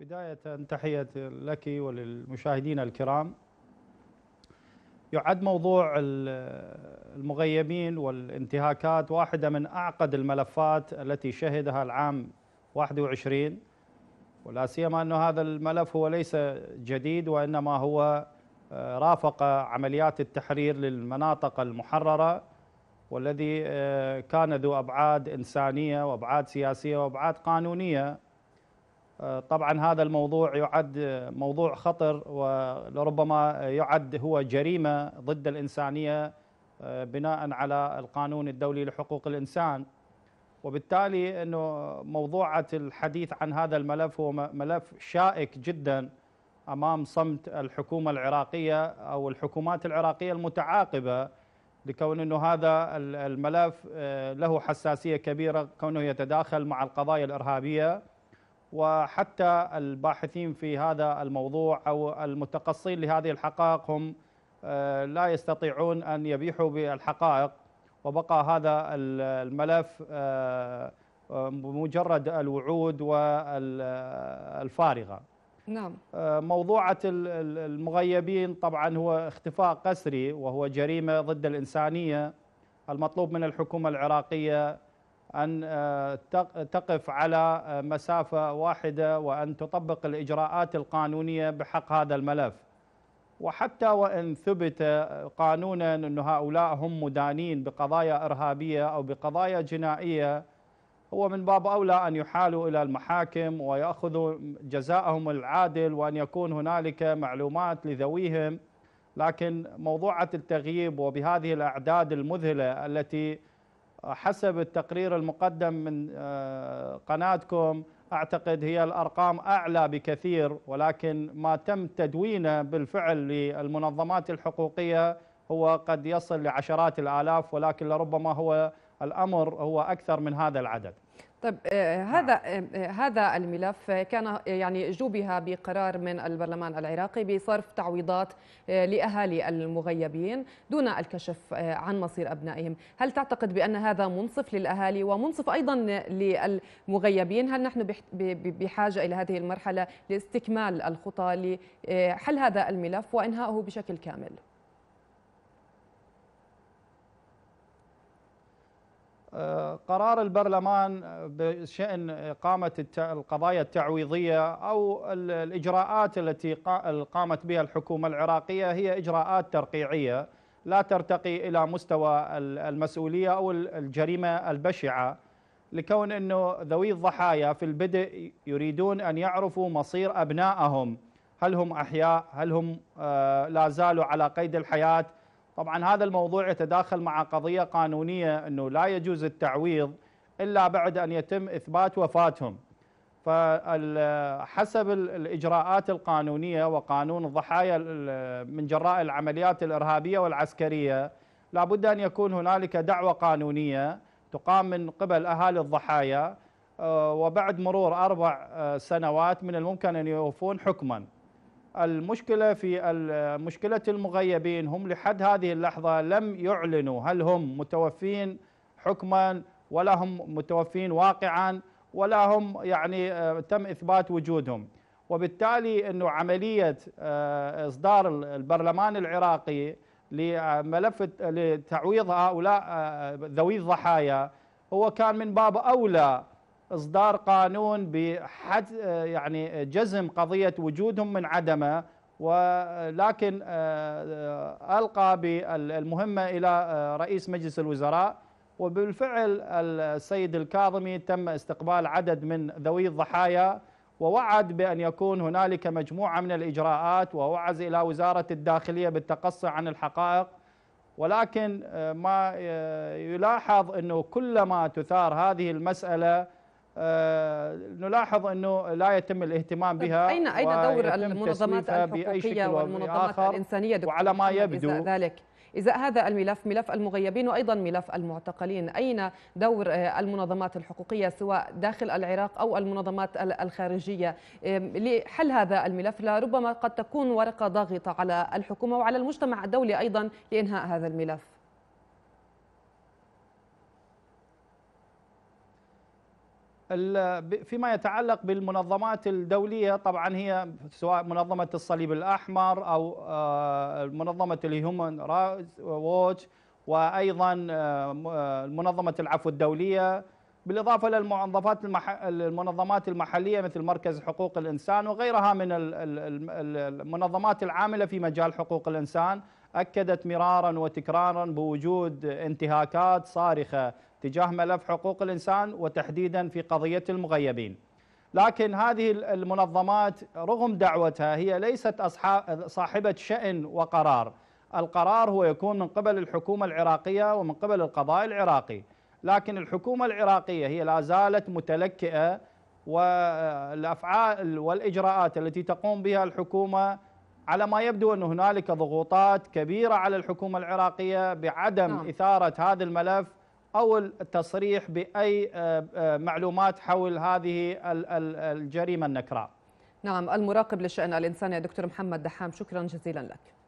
بداية تحية لك وللمشاهدين الكرام يعد موضوع المغيبين والانتهاكات واحدة من أعقد الملفات التي شهدها العام 21 ولا سيما أن هذا الملف هو ليس جديد وإنما هو آه، رافق عمليات التحرير للمناطق المحررة والذي آه، كان ذو أبعاد إنسانية وأبعاد سياسية وأبعاد قانونية طبعا هذا الموضوع يعد موضوع خطر ولربما يعد هو جريمه ضد الانسانيه آه، بناء على القانون الدولي لحقوق الانسان وبالتالي انه موضوعه الحديث عن هذا الملف هو ملف شائك جدا امام صمت الحكومه العراقيه او الحكومات العراقيه المتعاقبه لكون انه هذا الملف آه، له حساسيه كبيره كونه يتداخل مع القضايا الارهابيه وحتى الباحثين في هذا الموضوع أو المتقصين لهذه الحقائق هم آه، لا يستطيعون أن يبيحوا بالحقائق وبقى هذا الملف آه، مجرد الوعود والفارغة نعم آه، موضوعة المغيبين طبعا هو اختفاء قسري وهو جريمة ضد الإنسانية المطلوب من الحكومة العراقية أن آه، تقف على آه، مسافة واحدة وأن تطبق الإجراءات القانونية بحق هذا الملف وحتى وإن ثبت آه، قانونا أن هؤلاء هم مدانين بقضايا إرهابية أو بقضايا جنائية هو من باب أولى أن يحالوا إلى المحاكم ويأخذوا جزاءهم العادل وأن يكون هنالك معلومات لذويهم لكن موضوعة التغييب وبهذه الأعداد المذهلة التي حسب التقرير المقدم من آه، قناتكم أعتقد هي الأرقام أعلى بكثير ولكن ما تم تدوينه بالفعل للمنظمات الحقوقية هو قد يصل لعشرات الآلاف ولكن لربما هو الأمر هو أكثر من هذا العدد طيب آه، هذا نعم. آه، آه، هذا الملف كان يعني جوبها بقرار من البرلمان العراقي بصرف تعويضات لاهالي المغيبين دون الكشف عن مصير ابنائهم، هل تعتقد بان هذا منصف للاهالي ومنصف ايضا للمغيبين؟ هل نحن بحاجه الى هذه المرحله لاستكمال الخطى لحل هذا الملف وانهائه بشكل كامل؟ قرار البرلمان بشأن إقامة القضايا التعويضية أو الإجراءات التي قامت بها الحكومة العراقية هي إجراءات ترقيعية لا ترتقي إلى مستوى المسؤولية أو الجريمة البشعة لكون أنه ذوي الضحايا في البدء يريدون أن يعرفوا مصير أبنائهم هل هم أحياء هل هم آه، لا زالوا على قيد الحياة طبعا هذا الموضوع يتداخل مع قضية قانونية أنه لا يجوز التعويض إلا بعد أن يتم إثبات وفاتهم فحسب الإجراءات القانونية وقانون الضحايا من جراء العمليات الإرهابية والعسكرية لابد أن يكون هنالك دعوة قانونية تقام من قبل أهالي الضحايا آه، وبعد مرور أربع آه، سنوات من الممكن أن يوفون حكماً المشكلة في مشكلة المغيبين هم لحد هذه اللحظة لم يعلنوا هل هم متوفين حكما ولا هم متوفين واقعا ولا هم يعني آه، تم إثبات وجودهم وبالتالي أنه عملية آه، إصدار البرلمان العراقي لملف لتعويض هؤلاء آه، ذوي الضحايا هو كان من باب أولى إصدار قانون بحد يعني جزم قضية وجودهم من عدمه ولكن آه، آه، ألقى بالمهمة إلى آه، رئيس مجلس الوزراء وبالفعل السيد الكاظمي تم استقبال عدد من ذوي الضحايا ووعد بأن يكون هنالك مجموعة من الإجراءات ووعز إلى وزارة الداخلية بالتقصي عن الحقائق ولكن ما يلاحظ أنه كلما تثار هذه المسألة آه، نلاحظ انه لا يتم الاهتمام طيب، بها اين اين دور المنظمات الحقوقيه والمنظمات الانسانيه دكتور وعلى ما يبدو ذلك إذا هذا الملف ملف المغيبين وأيضا ملف المعتقلين أين دور آه، المنظمات الحقوقية سواء داخل العراق أو المنظمات الخارجية لحل هذا الملف لربما قد تكون ورقة ضاغطة على الحكومة وعلى المجتمع الدولي أيضا لإنهاء هذا الملف فيما يتعلق بالمنظمات الدولية طبعا هي سواء منظمة الصليب الأحمر أو منظمة الهيومن رايتس ووتش وأيضا آه، آه، منظمة العفو الدولية بالإضافة للمنظمات المنظمات المحلية مثل مركز حقوق الإنسان وغيرها من المنظمات العاملة في مجال حقوق الإنسان أكدت مرارا وتكرارا بوجود انتهاكات صارخة تجاه ملف حقوق الإنسان وتحديدا في قضية المغيبين لكن هذه المنظمات رغم دعوتها هي ليست صاحبة شأن وقرار القرار هو يكون من قبل الحكومة العراقية ومن قبل القضاء العراقي لكن الحكومة العراقية هي لا زالت متلكئة والأفعال والإجراءات التي تقوم بها الحكومة على ما يبدو أن هنالك ضغوطات كبيرة على الحكومة العراقية بعدم نعم. إثارة هذا الملف او التصريح باي آه، آه، معلومات حول هذه الجريمه النكراء. نعم المراقب لشان الانساني دكتور محمد دحام شكرا جزيلا لك.